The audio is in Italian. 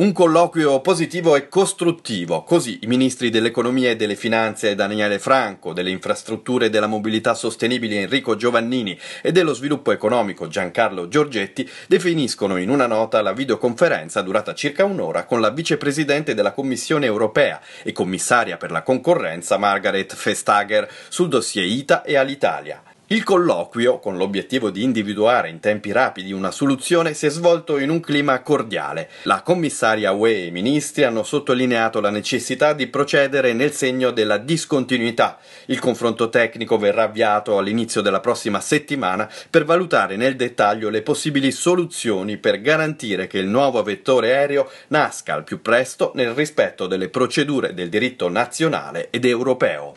Un colloquio positivo e costruttivo, così i ministri dell'economia e delle finanze Daniele Franco, delle infrastrutture e della mobilità sostenibili Enrico Giovannini e dello sviluppo economico Giancarlo Giorgetti definiscono in una nota la videoconferenza durata circa un'ora con la vicepresidente della Commissione europea e commissaria per la concorrenza Margaret Vestager sul dossier ITA e Alitalia. Il colloquio, con l'obiettivo di individuare in tempi rapidi una soluzione, si è svolto in un clima cordiale. La commissaria UE e i ministri hanno sottolineato la necessità di procedere nel segno della discontinuità. Il confronto tecnico verrà avviato all'inizio della prossima settimana per valutare nel dettaglio le possibili soluzioni per garantire che il nuovo vettore aereo nasca al più presto nel rispetto delle procedure del diritto nazionale ed europeo.